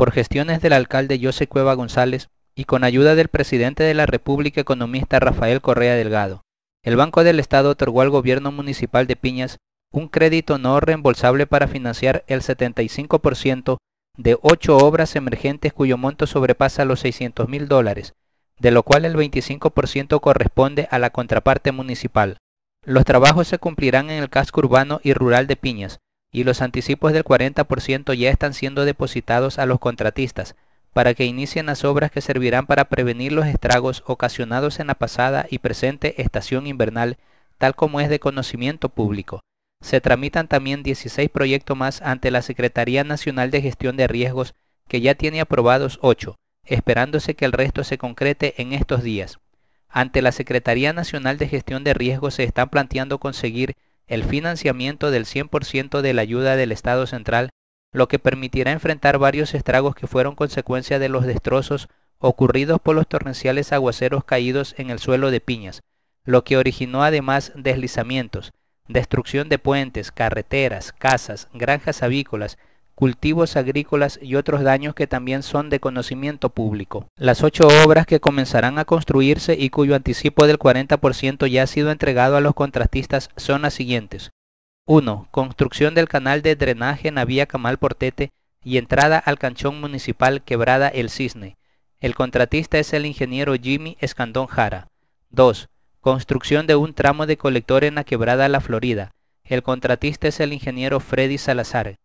por gestiones del alcalde José Cueva González y con ayuda del presidente de la República economista Rafael Correa Delgado, el Banco del Estado otorgó al gobierno municipal de Piñas un crédito no reembolsable para financiar el 75% de ocho obras emergentes cuyo monto sobrepasa los 600 mil dólares, de lo cual el 25% corresponde a la contraparte municipal. Los trabajos se cumplirán en el casco urbano y rural de Piñas, y los anticipos del 40% ya están siendo depositados a los contratistas para que inicien las obras que servirán para prevenir los estragos ocasionados en la pasada y presente estación invernal, tal como es de conocimiento público. Se tramitan también 16 proyectos más ante la Secretaría Nacional de Gestión de Riesgos, que ya tiene aprobados 8, esperándose que el resto se concrete en estos días. Ante la Secretaría Nacional de Gestión de Riesgos se están planteando conseguir el financiamiento del 100% de la ayuda del Estado central, lo que permitirá enfrentar varios estragos que fueron consecuencia de los destrozos ocurridos por los torrenciales aguaceros caídos en el suelo de piñas, lo que originó además deslizamientos, destrucción de puentes, carreteras, casas, granjas avícolas, cultivos agrícolas y otros daños que también son de conocimiento público. Las ocho obras que comenzarán a construirse y cuyo anticipo del 40% ya ha sido entregado a los contratistas son las siguientes. 1. Construcción del canal de drenaje en la vía Camal Portete y entrada al canchón municipal Quebrada El Cisne. El contratista es el ingeniero Jimmy Escandón Jara. 2. Construcción de un tramo de colector en la Quebrada La Florida. El contratista es el ingeniero Freddy Salazar.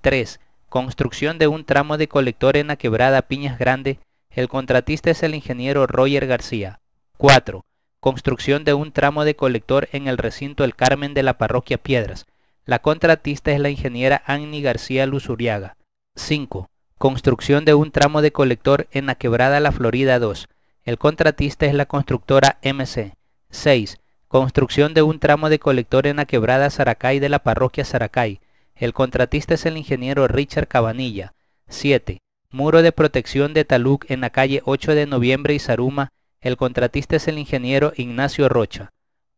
3. Construcción de un tramo de colector en la quebrada Piñas Grande. El contratista es el ingeniero Roger García. 4. Construcción de un tramo de colector en el recinto El Carmen de la parroquia Piedras. La contratista es la ingeniera Annie García Luzuriaga. 5. Construcción de un tramo de colector en la quebrada La Florida 2. El contratista es la constructora MC. 6. Construcción de un tramo de colector en la quebrada Saracay de la parroquia Saracay. El contratista es el ingeniero Richard Cabanilla. 7. Muro de protección de Taluc en la calle 8 de noviembre y Zaruma. El contratista es el ingeniero Ignacio Rocha.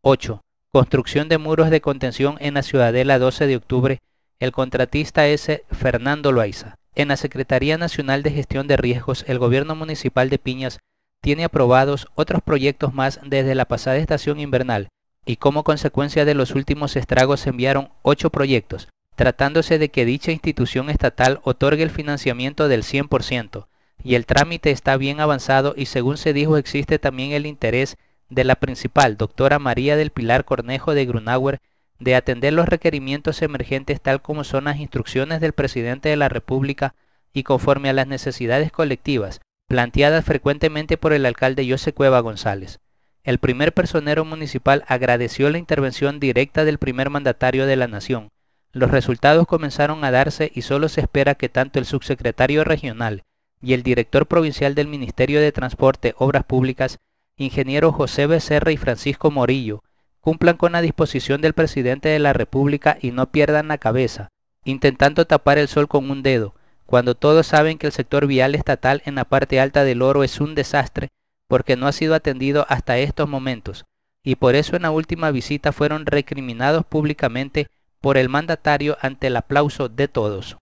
8. Construcción de muros de contención en la Ciudadela 12 de octubre. El contratista es eh, Fernando Loaiza. En la Secretaría Nacional de Gestión de Riesgos, el Gobierno Municipal de Piñas tiene aprobados otros proyectos más desde la pasada estación invernal y como consecuencia de los últimos estragos se enviaron 8 proyectos, tratándose de que dicha institución estatal otorgue el financiamiento del 100%, y el trámite está bien avanzado y según se dijo existe también el interés de la principal, doctora María del Pilar Cornejo de Grunauer, de atender los requerimientos emergentes tal como son las instrucciones del presidente de la República y conforme a las necesidades colectivas, planteadas frecuentemente por el alcalde José Cueva González. El primer personero municipal agradeció la intervención directa del primer mandatario de la Nación, los resultados comenzaron a darse y solo se espera que tanto el subsecretario regional y el director provincial del Ministerio de Transporte, Obras Públicas, ingenieros José Becerra y Francisco Morillo, cumplan con la disposición del presidente de la República y no pierdan la cabeza, intentando tapar el sol con un dedo, cuando todos saben que el sector vial estatal en la parte alta del oro es un desastre porque no ha sido atendido hasta estos momentos, y por eso en la última visita fueron recriminados públicamente por el mandatario ante el aplauso de todos.